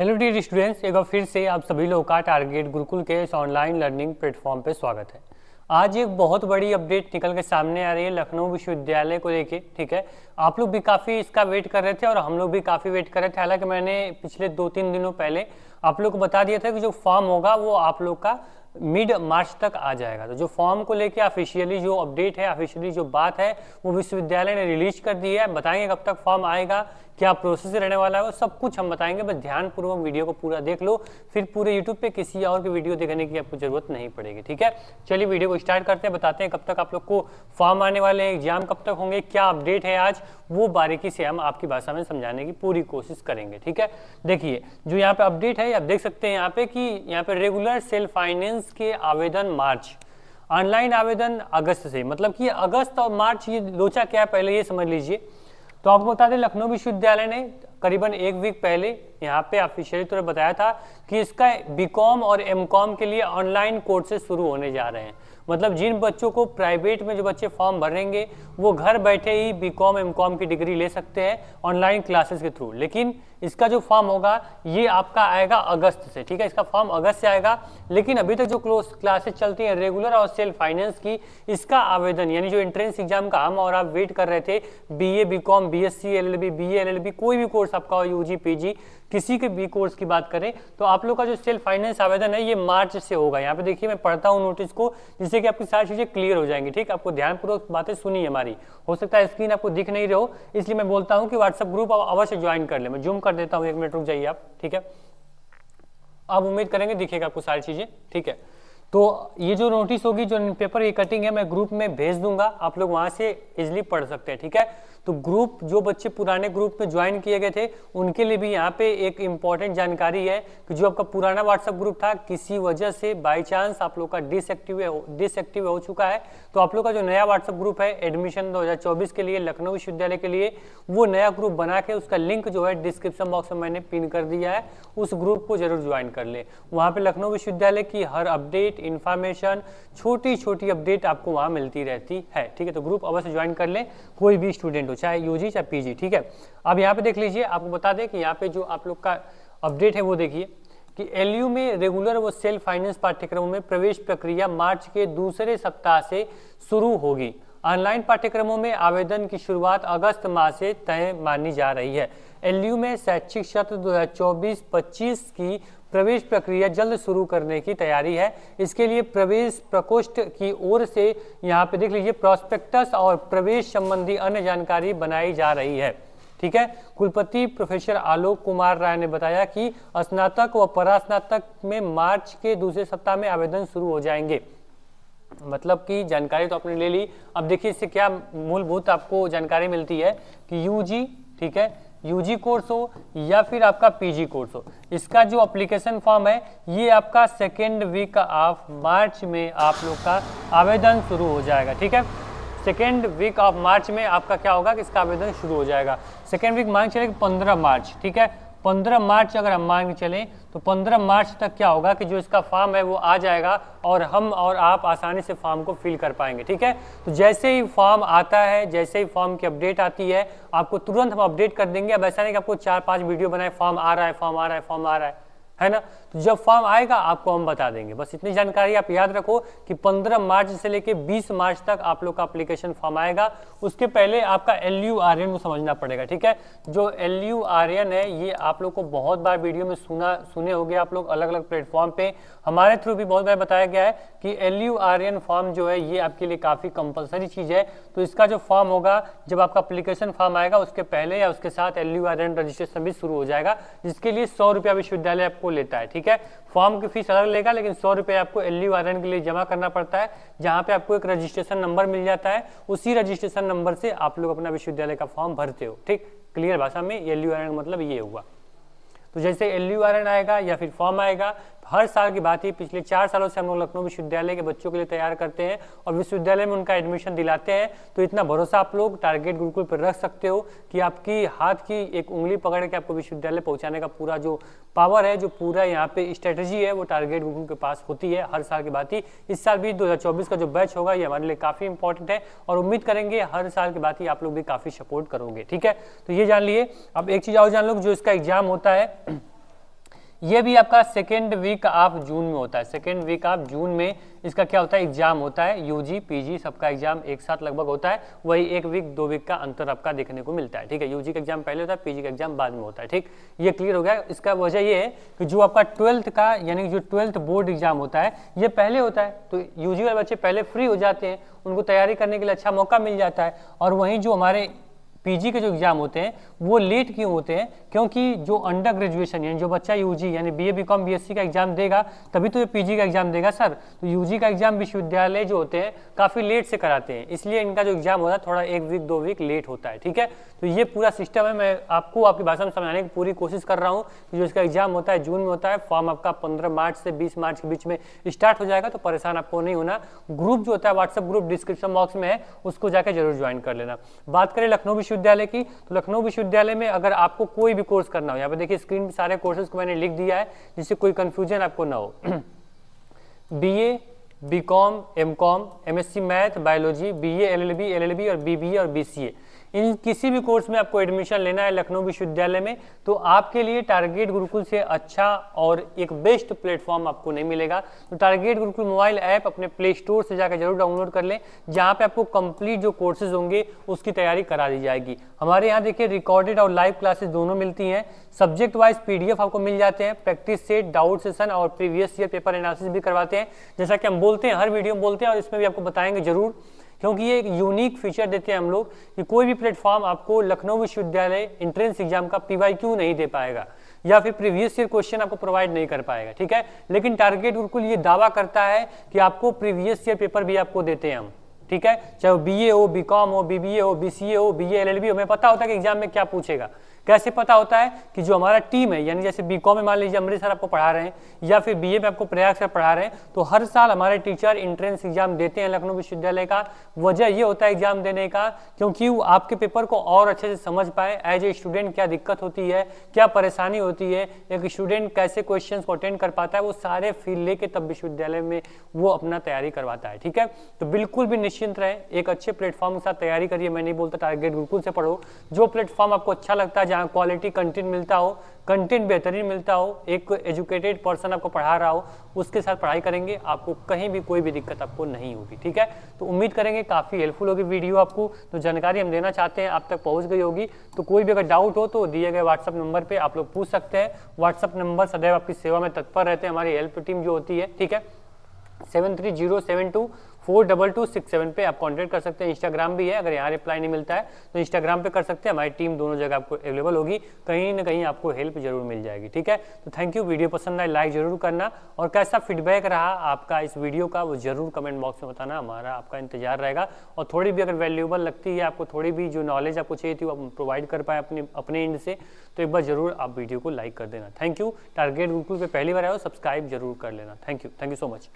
Hello dear students एक बार फिर से आप सभी लोगों का टारगेट गुरुकुल के इस ऑनलाइन लर्निंग प्लेटफॉर्म पे स्वागत है आज एक बहुत बड़ी अपडेट निकल के सामने आ रही है लखनऊ विश्वविद्यालय को लेके ठीक है आप लोग भी काफ़ी इसका वेट कर रहे थे और हम लोग भी काफ़ी वेट कर रहे थे हालांकि मैंने पिछले दो तीन दिनों पहले आप लोग को बता दिया था कि जो फॉर्म होगा वो आप लोग का मिड मार्च तक आ जाएगा तो जो फॉर्म को लेके ऑफिशियली जो अपडेट है ऑफिशियली जो बात है वो विश्वविद्यालय ने रिलीज कर दी है बताएंगे कब तक फॉर्म आएगा क्या प्रोसेस रहने वाला है वो सब कुछ हम बताएंगे बस ध्यानपूर्वक वीडियो को पूरा देख लो फिर पूरे यूट्यूब पे किसी और की वीडियो देखने की आपको जरूरत नहीं पड़ेगी ठीक है चलिए वीडियो को स्टार्ट करते हैं बताते हैं कब तक आप लोग को फॉर्म आने वाले हैं एग्जाम कब तक होंगे क्या अपडेट है आज वो बारीकी से हम आपकी भाषा में समझाने की पूरी कोशिश करेंगे ठीक है देखिए जो यहाँ पे अपडेट है आप देख सकते हैं यहाँ पे कि यहाँ पे रेगुलर सेल फाइनेंस के आवेदन मार्च ऑनलाइन आवेदन अगस्त से मतलब कि अगस्त और मार्च ये लोचा क्या है पहले ये समझ लीजिए तो आपको बता दें लखनऊ विश्वविद्यालय ने करीबन एक वीक पहले यहाँ पे ऑफिशियली तुमने बताया था कि इसका बीकॉम और एमकॉम के लिए ऑनलाइन कोर्सेज शुरू होने जा रहे हैं मतलब जिन बच्चों को प्राइवेट में जो बच्चे फॉर्म भरेंगे वो घर बैठे ही बीकॉम एमकॉम की डिग्री ले सकते हैं ऑनलाइन क्लासेस के थ्रू लेकिन इसका जो फॉर्म होगा ये आपका आएगा अगस्त से ठीक है इसका फॉर्म अगस्त से आएगा लेकिन अभी तक जो क्लोज क्लासेस चलती हैं रेगुलर और सेल्फ फाइनेंस की इसका आवेदन यानी जो एंट्रेंस एग्जाम का हम और आप वेट कर रहे थे B A B com B S C L L B B L L B कोई भी कोर्स आपका हो यू जी जी किसी के बी कोर्स की बात करें तो आप लोग का जो सेल्फ फाइनेंस आवेदन है ये मार्च से होगा यहाँ पे देखिए मैं पढ़ता हूँ नोटिस को जिससे कि आपकी सारी चीज़ें क्लियर हो जाएंगी ठीक आपको ध्यानपूर्वक बातें सुनिए हमारी हो सकता है स्क्रीन आपको दिख नहीं रहे हो इसलिए मैं बोलता हूँ कि व्हाट्सअप ग्रुप अवश्य ज्वाइन कर ले मैं जूम कर देता हूँ एक मिनट रुक जाइए आप ठीक है आप उम्मीद करेंगे दिखेगा आपको सारी चीज़ें ठीक है तो ये जो नोटिस होगी जो पेपर ये कटिंग है मैं ग्रुप में भेज दूंगा आप लोग वहां से इजिली पढ़ सकते हैं ठीक है थीके? तो ग्रुप जो बच्चे पुराने ग्रुप में ज्वाइन किए गए थे उनके लिए भी यहाँ पे एक इम्पॉर्टेंट जानकारी है कि जो आपका पुराना व्हाट्सअप ग्रुप था किसी वजह से बाई चांस आप लोग का डिसएक्टिव डिसएक्टिव हो चुका है तो आप लोग का जो नया व्हाट्सएप ग्रुप है एडमिशन 2024 के लिए लखनऊ विश्वविद्यालय के लिए वो नया ग्रुप बना के उसका लिंक जो है डिस्क्रिप्शन बॉक्स में मैंने पिन कर दिया है उस ग्रुप को जरूर ज्वाइन कर ले वहाँ पर लखनऊ विश्वविद्यालय की हर अपडेट इन्फॉर्मेशन छोटी छोटी अपडेट आपको वहाँ मिलती रहती है ठीक है तो ग्रुप अवश्य ज्वाइन कर लें कोई भी स्टूडेंट हो तो चाहे यूजी चाहे पीजी ठीक है अब यहाँ पे देख लीजिए आपको बता दें कि यहाँ पे जो आप लोग का अपडेट है वो देखिए कि एल में रेगुलर व सेल्फ फाइनेंस पाठ्यक्रमों में प्रवेश प्रक्रिया मार्च के दूसरे सप्ताह से शुरू होगी ऑनलाइन पाठ्यक्रमों में आवेदन की शुरुआत अगस्त माह से तय मानी जा रही है एल में शैक्षिक सत्र 2024-25 की प्रवेश प्रक्रिया जल्द शुरू करने की तैयारी है इसके लिए प्रवेश प्रकोष्ठ की ओर से यहाँ पे देख लीजिए प्रोस्पेक्टस और प्रवेश संबंधी अन्य जानकारी बनाई जा रही है ठीक है कुलपति प्रोफेसर आलोक कुमार राय ने बताया कि स्नातक व परास्नातक में मार्च के दूसरे सप्ताह में आवेदन शुरू हो जाएंगे मतलब कि जानकारी तो आपने ले ली अब देखिए इससे क्या मूलभूत आपको जानकारी मिलती है कि यूजी ठीक है यूजी कोर्स हो या फिर आपका पीजी कोर्स हो इसका जो अप्लीकेशन फॉर्म है ये आपका सेकेंड वीक ऑफ मार्च में आप लोग का आवेदन शुरू हो जाएगा ठीक है सेकेंड वीक ऑफ मार्च में आपका क्या होगा कि इसका आवेदन शुरू हो जाएगा सेकेंड वीक मार्च चले पंद्रह मार्च ठीक है 15 मार्च अगर हम मांग चले चलें तो 15 मार्च तक क्या होगा कि जो इसका फॉर्म है वो आ जाएगा और हम और आप आसानी से फॉर्म को फिल कर पाएंगे ठीक है तो जैसे ही फॉर्म आता है जैसे ही फॉर्म की अपडेट आती है आपको तुरंत हम अपडेट कर देंगे अब ऐसा नहीं कि आपको चार पाँच वीडियो बनाए फॉर्म आ रहा है फॉर्म आ रहा है फॉर्म आ रहा है है ना तो जब फॉर्म आएगा आपको हम बता देंगे बस इतनी जानकारी आप याद रखो कि 15 मार्च से लेके 20 मार्च तक आप लोग का अप्लीकेशन फॉर्म आएगा उसके पहले आपका एल यू आर एन को समझना पड़ेगा ठीक है जो एल यू आर एन है ये आप लोग को बहुत बार वीडियो में सुना सुने हो आप लोग अलग अलग प्लेटफॉर्म पे हमारे थ्रू भी बहुत बार बताया गया है कि L U R N form जो है ये आपके लिए काफ़ी कंपलसरी चीज़ है तो इसका जो फॉर्म होगा जब आपका अप्लीकेशन फॉर्म आएगा उसके पहले या उसके साथ L U R N registration भी शुरू हो जाएगा जिसके लिए सौ रुपया विश्वविद्यालय आपको को लेता है ठीक है फॉर्म की फीस अलग लेगा लेकिन सौ रुपये आपको एल यू आर एन के लिए जमा करना पड़ता है जहाँ पे आपको एक रजिस्ट्रेशन नंबर मिल जाता है उसी रजिस्ट्रेशन नंबर से आप लोग अपना विश्वविद्यालय का फॉर्म भरते हो ठीक क्लियर भाषा में एल यू आर एन मतलब ये हुआ तो जैसे एल यू आर एन आएगा या फिर फॉर्म आएगा हर साल की बात ही पिछले चार सालों से हम लोग लखनऊ विश्वविद्यालय के बच्चों के लिए तैयार करते हैं और विश्वविद्यालय में उनका एडमिशन दिलाते हैं तो इतना भरोसा आप लोग टारगेट गुरुकुल पर रख सकते हो कि आपकी हाथ की एक उंगली पकड़ के आपको विश्वविद्यालय पहुंचाने का पूरा जो पावर है जो पूरा यहाँ पे स्ट्रेटेजी है वो टारगेट गुरुकुल के पास होती है हर साल की बात ही इस साल भी दो का जो बैच होगा ये हमारे लिए काफ़ी इंपॉर्टेंट है और उम्मीद करेंगे हर साल की बात ही आप लोग भी काफ़ी सपोर्ट करोगे ठीक है तो ये जान लिए अब एक चीज़ और जान लो जो इसका एग्जाम होता है ये भी आपका सेकेंड वीक ऑफ जून में होता है सेकेंड वीक ऑफ जून में इसका क्या होता है एग्जाम होता है यूजी पीजी सबका एग्जाम एक साथ लगभग होता है वही एक वीक दो वीक का अंतर आपका देखने को मिलता है ठीक है यूजी का एग्जाम पहले होता है पीजी का एग्जाम बाद में होता है ठीक ये क्लियर हो गया इसका वजह ये है कि जो आपका ट्वेल्थ का यानी जो ट्वेल्थ बोर्ड एग्जाम होता है ये पहले होता है तो यूजी वाले बच्चे पहले फ्री हो जाते हैं उनको तैयारी करने के लिए अच्छा मौका मिल जाता है और वहीं जो हमारे पीजी के जो एग्ज़ाम होते हैं वो लेट क्यों होते हैं क्योंकि जो अंडर ग्रेजुएशन यानी जो बच्चा यूजी यानी बीए बीकॉम बीएससी का एग्ज़ाम देगा तभी तो ये पीजी का एग्ज़ाम देगा सर तो यूजी का एग्ज़ाम विश्वविद्यालय जो होते हैं काफ़ी लेट से कराते हैं इसलिए इनका जो एग्ज़ाम होता है थोड़ा एक वीक दो वीक लेट होता है ठीक है तो ये पूरा सिस्टम है मैं आपको आपकी भाषा में समझाने की पूरी कोशिश कर रहा हूँ कि जो इसका एग्ज़ाम होता है जून में होता है फॉर्म आपका पंद्रह मार्च से बीस मार्च के बीच में स्टार्ट हो जाएगा तो परेशान आपको नहीं होना ग्रुप जो होता है व्हाट्सअप ग्रुप डिस्क्रिप्शन बॉक्स में है उसको जाकर जरूर ज्वाइन कर लेना बात करें लखनऊ विश्व विश्वविद्यालय की तो लखनऊ विश्वविद्यालय में अगर आपको कोई भी कोर्स करना हो यहाँ पे देखिए स्क्रीन पे सारे कोर्सेज को मैंने लिख दिया है जिससे कोई कन्फ्यूजन आपको ना हो B A B com M com M S C math biology B A L L B L L B और बी बी ए और बी सी ए इन किसी भी कोर्स में आपको एडमिशन लेना है लखनऊ विश्वविद्यालय में तो आपके लिए टारगेट गुरुकुल से अच्छा और एक बेस्ट प्लेटफॉर्म आपको नहीं मिलेगा तो टारगेट गुरुकुल मोबाइल ऐप अपने प्ले स्टोर से जाकर जरूर डाउनलोड कर लें जहाँ पे आपको कंप्लीट जो कोर्सेज होंगे उसकी तैयारी करा दी जाएगी हमारे यहाँ देखिए रिकॉर्डेड और लाइव क्लासेज दोनों मिलती हैं सब्जेक्ट वाइज पीडीएफ आपको मिल जाते हैं प्रैक्टिस सेट डाउट सेशन और प्रीवियस ईयर पेपर एनालिसिस भी करवाते हैं जैसा कि हम बोलते हैं हर वीडियो में बोलते हैं और इसमें भी आपको बताएंगे जरूर क्योंकि ये एक यूनिक फीचर देते हैं हम लोग कि कोई भी प्लेटफॉर्म आपको लखनऊ विश्वविद्यालय इंट्रेंस एग्जाम का पी नहीं दे पाएगा या फिर प्रीवियस ईयर क्वेश्चन आपको प्रोवाइड नहीं कर पाएगा ठीक है लेकिन टारगेट बिल्कुल ये दावा करता है कि आपको प्रीवियस ईयर पेपर भी आपको देते हैं हम ठीक है चाहे बी ए हो बी कॉम हो बी हो बी सी ए हो बी एल एल बी हो हमें पता होता है कि एग्जाम में क्या पूछेगा कैसे पता होता है कि जो हमारा टीम है यानी जैसे बी में मान लीजिए अमृतसर आपको पढ़ा रहे हैं या फिर बी में आपको प्रयाग से पढ़ा रहे हैं तो हर साल हमारे टीचर इंट्रेंस एग्जाम देते हैं लखनऊ विश्वविद्यालय का वजह ये होता है एग्जाम देने का क्योंकि वो आपके पेपर को और अच्छे से समझ पाए एज ए स्टूडेंट क्या दिक्कत होती है क्या परेशानी होती है एक स्टूडेंट कैसे क्वेश्चन को अटेंड कर पाता है वो सारे फील्ड लेके तब विश्वविद्यालय में वो अपना तैयारी करवाता है ठीक है तो बिल्कुल भी निश्चिंत रहे एक अच्छे प्लेटफॉर्म के साथ तैयारी करिए मैं नहीं बोलता टारगेट गुरुकुल से पढ़ो जो प्लेटफॉर्म आपको अच्छा लगता है जहाँ क्वालिटी कंटेंट मिलता हो कंटेंट बेहतरीन मिलता हो एक एजुकेटेड पर्सन आपको पढ़ा रहा हो उसके साथ पढ़ाई करेंगे आपको कहीं भी कोई भी दिक्कत आपको नहीं होगी ठीक है तो उम्मीद करेंगे काफ़ी हेल्पफुल होगी वीडियो आपको तो जानकारी हम देना चाहते हैं आप तक पहुँच गई होगी तो कोई भी अगर डाउट हो तो दिए गए व्हाट्सअप नंबर पर आप लोग पूछ सकते हैं व्हाट्सअप नंबर सदैव आपकी सेवा में तत्पर रहते हैं हमारी हेल्प टीम जो होती है ठीक है seven three zero seven two four double two six seven पे आप कॉन्टैक्ट कर सकते हैं इंस्टाग्राम भी है अगर यहाँ रिप्लाई नहीं मिलता है तो इंस्टाग्राम पे कर सकते हैं हमारी टीम दोनों जगह आपको अवेलेबल होगी कहीं ना कहीं आपको हेल्प जरूर मिल जाएगी ठीक है तो थैंक यू वीडियो पसंद आए लाइक जरूर करना और कैसा फीडबैक रहा आपका इस वीडियो का वो जरूर कमेंट बॉक्स में बताना हमारा आपका इंतजार रहेगा और थोड़ी भी अगर वैल्यूबल लगती है आपको थोड़ी भी जो नॉलेज आपको चाहिए थी वो प्रोवाइड कर पाए अपने अपने एंड से तो एक बार जरूर आप वीडियो को लाइक कर देना थैंक यू टारगेट गुरुकुल पर पहली बार आए हो सब्सक्राइब जरूर कर लेना thank you thank you so much